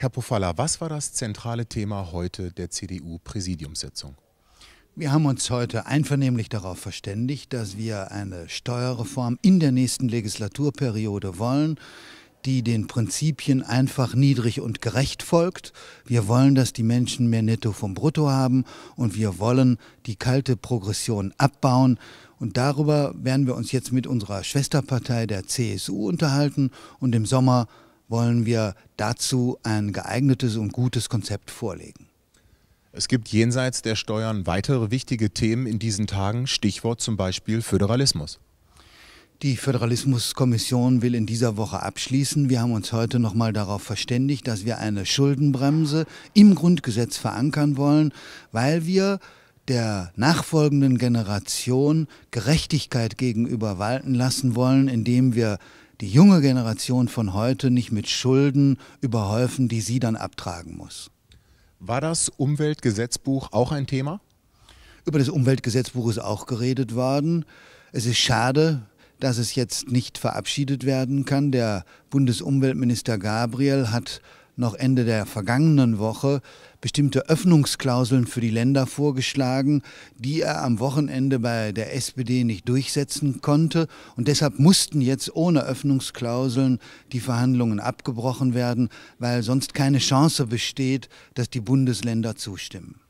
Herr Pofalla, was war das zentrale Thema heute der CDU-Präsidiumssitzung? Wir haben uns heute einvernehmlich darauf verständigt, dass wir eine Steuerreform in der nächsten Legislaturperiode wollen, die den Prinzipien einfach niedrig und gerecht folgt. Wir wollen, dass die Menschen mehr Netto vom Brutto haben und wir wollen die kalte Progression abbauen. Und darüber werden wir uns jetzt mit unserer Schwesterpartei der CSU unterhalten und im Sommer wollen wir dazu ein geeignetes und gutes Konzept vorlegen. Es gibt jenseits der Steuern weitere wichtige Themen in diesen Tagen, Stichwort zum Beispiel Föderalismus. Die Föderalismuskommission will in dieser Woche abschließen. Wir haben uns heute nochmal darauf verständigt, dass wir eine Schuldenbremse im Grundgesetz verankern wollen, weil wir der nachfolgenden Generation Gerechtigkeit gegenüber walten lassen wollen, indem wir die junge Generation von heute nicht mit Schulden überhäufen, die sie dann abtragen muss. War das Umweltgesetzbuch auch ein Thema? Über das Umweltgesetzbuch ist auch geredet worden. Es ist schade, dass es jetzt nicht verabschiedet werden kann. Der Bundesumweltminister Gabriel hat noch Ende der vergangenen Woche bestimmte Öffnungsklauseln für die Länder vorgeschlagen, die er am Wochenende bei der SPD nicht durchsetzen konnte. Und deshalb mussten jetzt ohne Öffnungsklauseln die Verhandlungen abgebrochen werden, weil sonst keine Chance besteht, dass die Bundesländer zustimmen.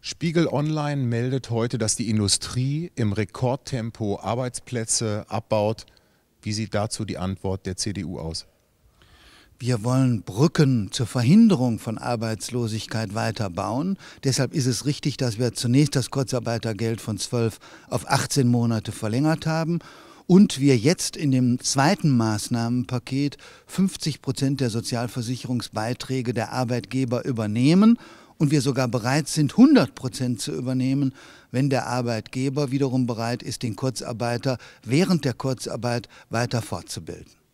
Spiegel Online meldet heute, dass die Industrie im Rekordtempo Arbeitsplätze abbaut. Wie sieht dazu die Antwort der CDU aus? Wir wollen Brücken zur Verhinderung von Arbeitslosigkeit weiterbauen. Deshalb ist es richtig, dass wir zunächst das Kurzarbeitergeld von 12 auf 18 Monate verlängert haben und wir jetzt in dem zweiten Maßnahmenpaket 50 Prozent der Sozialversicherungsbeiträge der Arbeitgeber übernehmen und wir sogar bereit sind, 100 Prozent zu übernehmen, wenn der Arbeitgeber wiederum bereit ist, den Kurzarbeiter während der Kurzarbeit weiter fortzubilden.